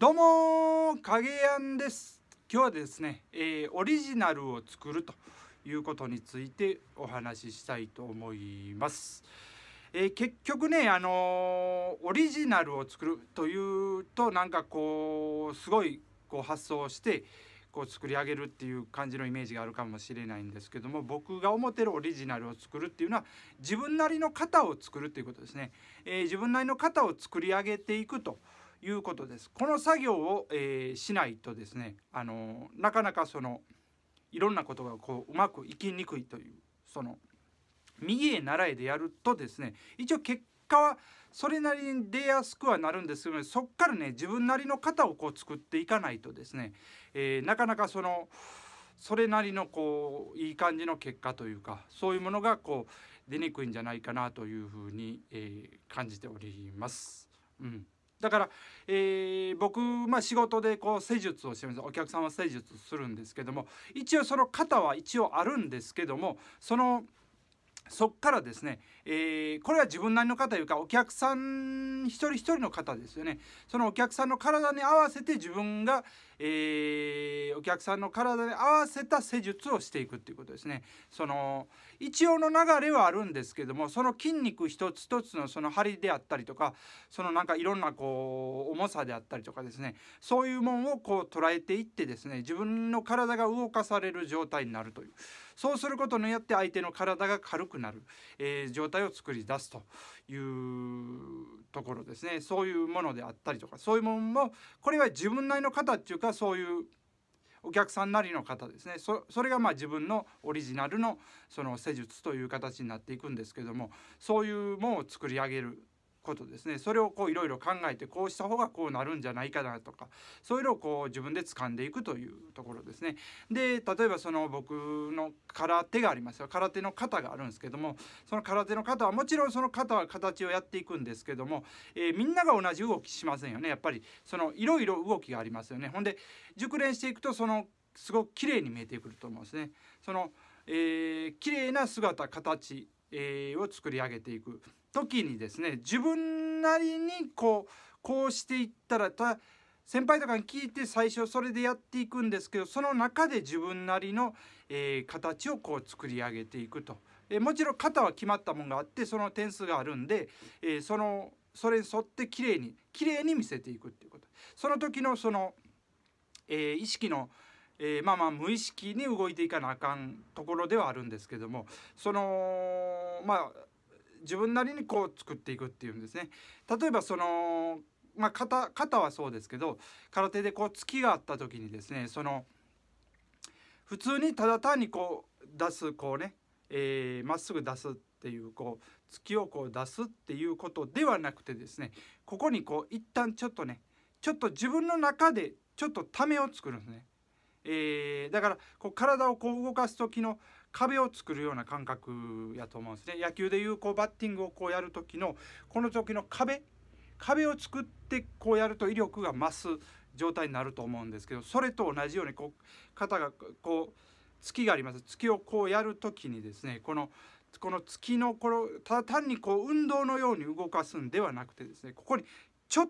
どうも影やんです今日はですね、えー、オリジナルを作るということについてお話ししたいと思います、えー、結局ねあのー、オリジナルを作るというとなんかこうすごいこう発想してこう作り上げるっていう感じのイメージがあるかもしれないんですけども僕が思ってるオリジナルを作るっていうのは自分なりの型を作るということですね、え自分なりの型を作り上げていくということです。この作業を、えー、しないとですね、あのなかなかそのいろんなことがこううまくいきにくいというその右へ習えでやるとですね一応結果はそれなりに出やすくはなるんですけど、ね、そこからね自分なりの型をこう作っていかないとですね、えー、なかなかそのそれなりのこういい感じの結果というかそういうものがこう出にくいんじゃないかなというふうに、えー、感じております。うんだから、えー、僕、まあ、仕事でこう施術をしてますお客さんは施術するんですけども一応その型は一応あるんですけどもそのそっからですね、えー、これは自分なりの型というかお客さん一人一人の方ですよねそのお客さんの体に合わせて自分が、えー、お客さんの体に合わせた施術をしていくっていうことですねその一応の流れはあるんですけどもその筋肉一つ一つのその張りであったりとかそのなんかいろんなこう重さであったりとかですねそういうもんをこう捉えていってですね自分の体が動かされる状態になるという。そうすることによって相手の体が軽くなる、えー、状態を作り出すというところですねそういうものであったりとかそういうものもこれは自分なりの型っていうかそういうお客さんなりの方ですねそれがまあ自分のオリジナルのその施術という形になっていくんですけどもそういうものを作り上げることですねそれをこういろいろ考えてこうした方がこうなるんじゃないかなとかそういうのをこう自分で掴んでいくというところですねで例えばその僕の空手がありますよ空手の型があるんですけどもその空手の型はもちろんその型は形をやっていくんですけども、えー、みんなが同じ動きしませんよねやっぱりそのいろいろ動きがありますよねほんで熟練していくとそのすごく綺麗に見えてくると思うんですねその、えー、綺麗な姿形、えー、を作り上げていく時にですね自分なりにこうこうしていったらた先輩とかに聞いて最初それでやっていくんですけどその中で自分なりの、えー、形をこう作り上げていくと、えー、もちろん型は決まったものがあってその点数があるんで、えー、そのそれに沿ってきれいにきれいに見せていくっていうことその時のその、え意識の、えまあまあ無意識に動いていかなあかんところではあるんですけどもそのまあ自分なりにこう作っていくっていうんですね。例えばそのまあ、肩肩はそうですけど空手でこう突きがあった時にですねその普通にただ単にこう出すこうねま、えー、っすぐ出すっていうこう突きをこう出すっていうことではなくてですねここにこう一旦ちょっとねちょっと自分の中でちょっとためを作るんですね。えー、だからこう体をこう動かす時の壁を作るような感覚やと思うんですね野球でいうこうバッティングをこうやる時のこの時の壁壁を作ってこうやると威力が増す状態になると思うんですけどそれと同じようにこう肩がこう月があります月をこうやる時にですねこのこの月のこのただ単にこう運動のように動かすんではなくてですねここにちょっ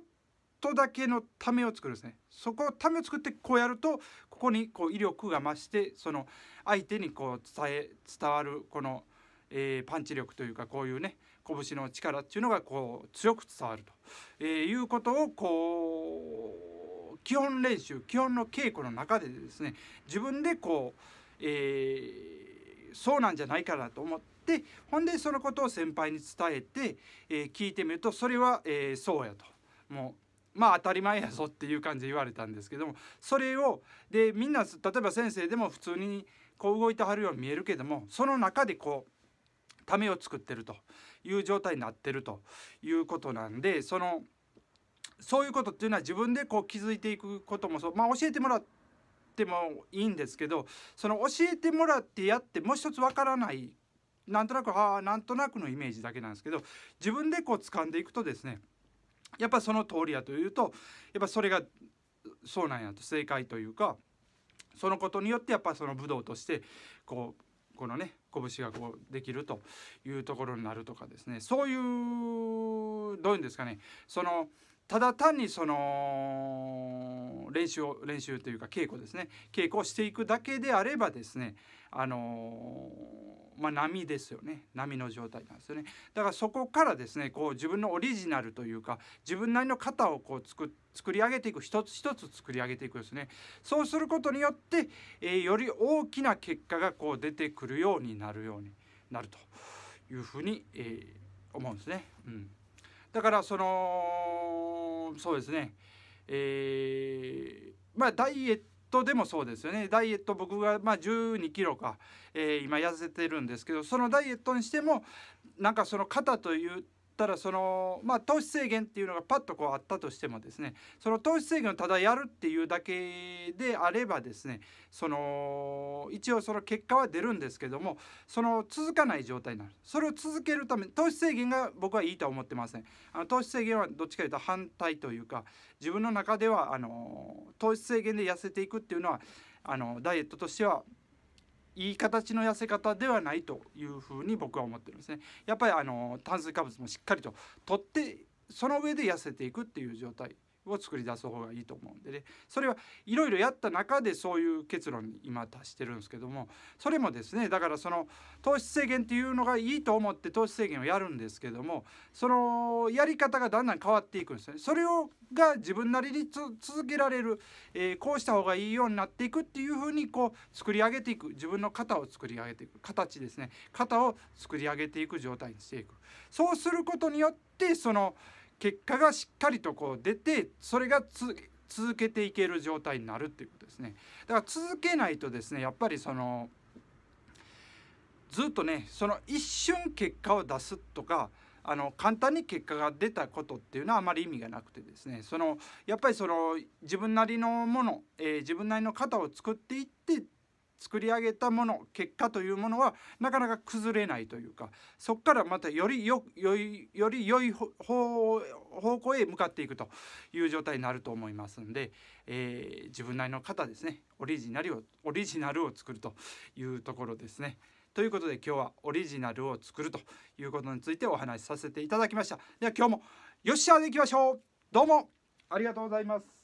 とだけのためを作るんですねそこをためを作ってこうやるとここにこう威力が増してその相手にこう伝え伝わるこの、えー、パンチ力というかこういうね拳の力っていうのがこう強く伝わると、えー、いうことをこう基本練習基本の稽古の中でですね自分でこう、えー、そうなんじゃないかなと思ってほんでそのことを先輩に伝えて、えー、聞いてみるとそれは、えそうやともうまあ当たり前やぞっていう感じで言われたんですけどもそれをでみんな例えば先生でも普通にこう動いてはるように見えるけどもその中でこうためを作ってるという状態になってるということなんでそのそういうことっていうのは自分でこう気づいていくこともそうまあ教えてもらってもいいんですけどその教えてもらってやってもう一つわからないなんとなくはあなんとなくのイメージだけなんですけど自分でこう掴んでいくとですねやっぱその通りやというとやっぱそれがそうなんやと正解というかそのことによってやっぱその武道としてこうこのね拳がこうできるというところになるとかですねそういうどういうんですかねそのただ単にその練習を練習というか稽古ですね稽古をしていくだけであればですねあのーまあ、波ですよね波の状態なんですよねだからそこからですねこう自分のオリジナルというか自分なりの型をこう作作り上げていく一つ一つ作り上げていくですねそうすることによって、えー、より大きな結果がこう出てくるようになるようになるというふうに、えー、思うんですね。うん、だからそのそうですね、えーまあ、ダイエットでもそうですよねダイエット僕がま1 2キロか、えー、今痩せてるんですけどそのダイエットにしてもなんかその肩というったらその、まあ、投資制限っていうのがパッとこうあったとしてもですねその投資制限をただやるっていうだけであればですねその一応その結果は出るんですけどもその続かない状態になるそれを続けるため投資制限が僕はいいとは思ってませんあの投資制限はどっちかというと反対というか自分の中ではあの投資制限で痩せていくっていうのはあのダイエットとしてはいい形の痩せ方ではないというふうに僕は思ってるんですね。やっぱりあの炭水化物もしっかりと取ってその上で痩せていくっていう状態を作り出す方がいいと思うんでねそれはいろいろやった中でそういう結論に今達してるんですけどもそれもですねだからその糖質制限っていうのがいいと思って糖質制限をやるんですけどもそのやり方がだんだん変わっていくんですよね。それをが自分なりに続けられる、えー、こうした方がいいようになっていくっていうふうにこう作り上げていく自分の型を作り上げていく形ですね型を作り上げていく状態にしていくそうすることによってその、結果がしっかりとこう出てそれが続けていける状態になるっていうことですね。だから続けないとですねやっぱりそのずっとねその一瞬結果を出すとかあの簡単に結果が出たことっていうのはあまり意味がなくてですねそのやっぱりその自分なりのもの、えー、自分なりの型を作っていって作り上げたもの結果というものはなかなか崩れないというかそこからまたよりよよいより良い方向へ向かっていくという状態になると思いますんで、えー、自分なりの型ですねオリジナルをオリジナルを作るというところですね。ということで今日はオリジナルを作るということについてお話しさせていただきました。では今日もよっしゃでいきましょうどうもありがとうございます。